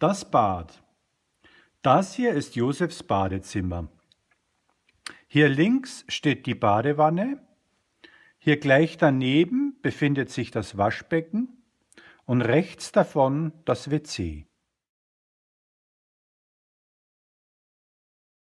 Das Bad. Das hier ist Josefs Badezimmer. Hier links steht die Badewanne. Hier gleich daneben befindet sich das Waschbecken und rechts davon das WC.